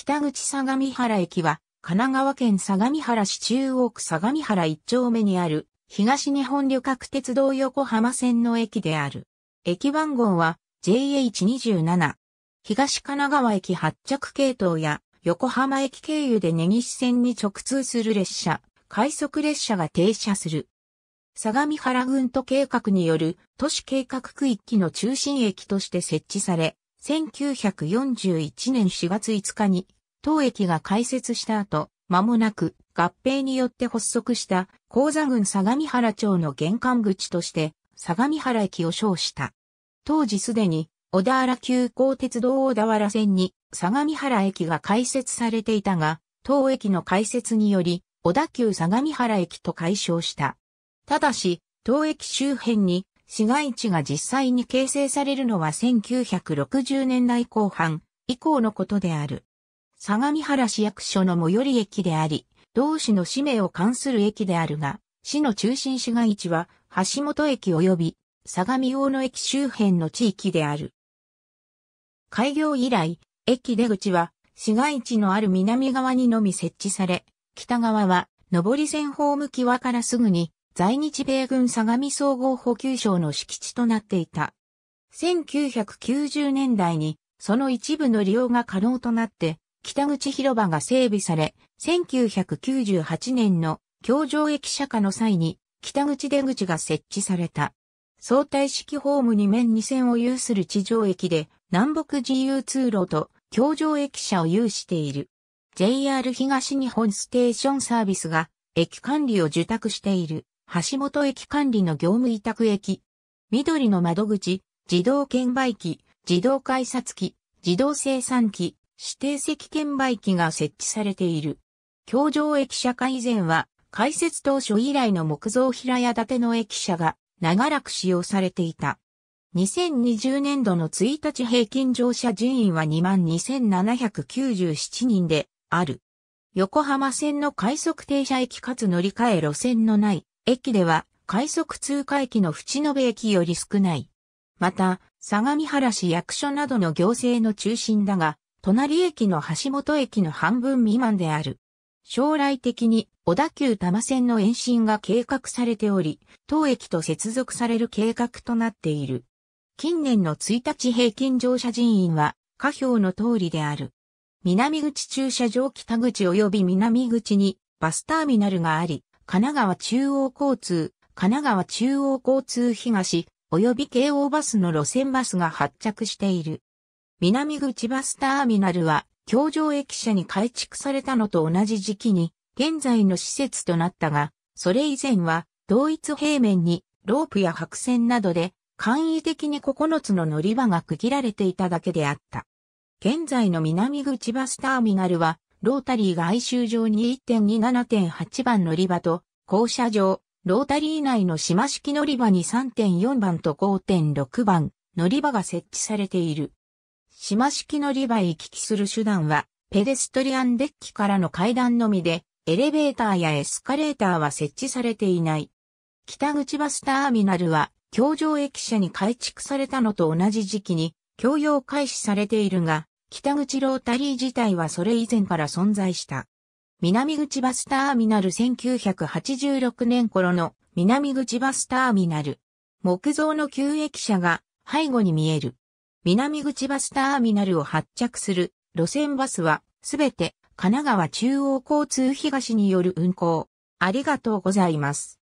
北口相模原駅は、神奈川県相模原市中央区相模原一丁目にある、東日本旅客鉄道横浜線の駅である。駅番号は JH27。東神奈川駅発着系統や横浜駅経由で根岸線に直通する列車、快速列車が停車する。相模原軍都計画による都市計画区域の中心駅として設置され、1941年4月5日に、当駅が開設した後、間もなく合併によって発足した高座郡相模原町の玄関口として相模原駅を称した。当時すでに小田原急行鉄道小田原線に相模原駅が開設されていたが、当駅の開設により小田急相模原駅と解消した。ただし、当駅周辺に市街地が実際に形成されるのは1960年代後半以降のことである。相模原市役所の最寄り駅であり、同市の使命を関する駅であるが、市の中心市街地は橋本駅及び相模大野駅周辺の地域である。開業以来、駅出口は市街地のある南側にのみ設置され、北側は上り線方向き輪からすぐに在日米軍相模総合補給省の敷地となっていた。1990年代にその一部の利用が可能となって、北口広場が整備され、1998年の京上駅釈下の際に北口出口が設置された。相対式ホーム2面2線を有する地上駅で南北自由通路と京上駅舎を有している。JR 東日本ステーションサービスが駅管理を受託している。橋本駅管理の業務委託駅、緑の窓口、自動券売機、自動改札機、自動生産機、指定席券売機が設置されている。京城駅舎改以前は、開設当初以来の木造平屋建ての駅舎が長らく使用されていた。2020年度の1日平均乗車人員は22,797人である。横浜線の快速停車駅かつ乗り換え路線のない駅では快速通過駅の淵延駅より少ない。また、相模原市役所などの行政の中心だが、隣駅の橋本駅の半分未満である。将来的に小田急多摩線の延伸が計画されており、当駅と接続される計画となっている。近年の1日平均乗車人員は、下表の通りである。南口駐車場北口及び南口にバスターミナルがあり、神奈川中央交通、神奈川中央交通東、及び京王バスの路線バスが発着している。南口バスターミナルは、京城駅舎に改築されたのと同じ時期に、現在の施設となったが、それ以前は、同一平面に、ロープや白線などで、簡易的に9つの乗り場が区切られていただけであった。現在の南口バスターミナルは、ロータリーが周上に1.27.8番乗り場と、校舎上、ロータリー内の島式乗り場に3.4番と5.6番乗り場が設置されている。島式乗り場へ行き来する手段は、ペデストリアンデッキからの階段のみで、エレベーターやエスカレーターは設置されていない。北口バスターミナルは、京上駅舎に改築されたのと同じ時期に、共用開始されているが、北口ロータリー自体はそれ以前から存在した。南口バスターミナル1986年頃の南口バスターミナル。木造の旧駅舎が背後に見える。南口バスターミナルを発着する路線バスはすべて神奈川中央交通東による運行。ありがとうございます。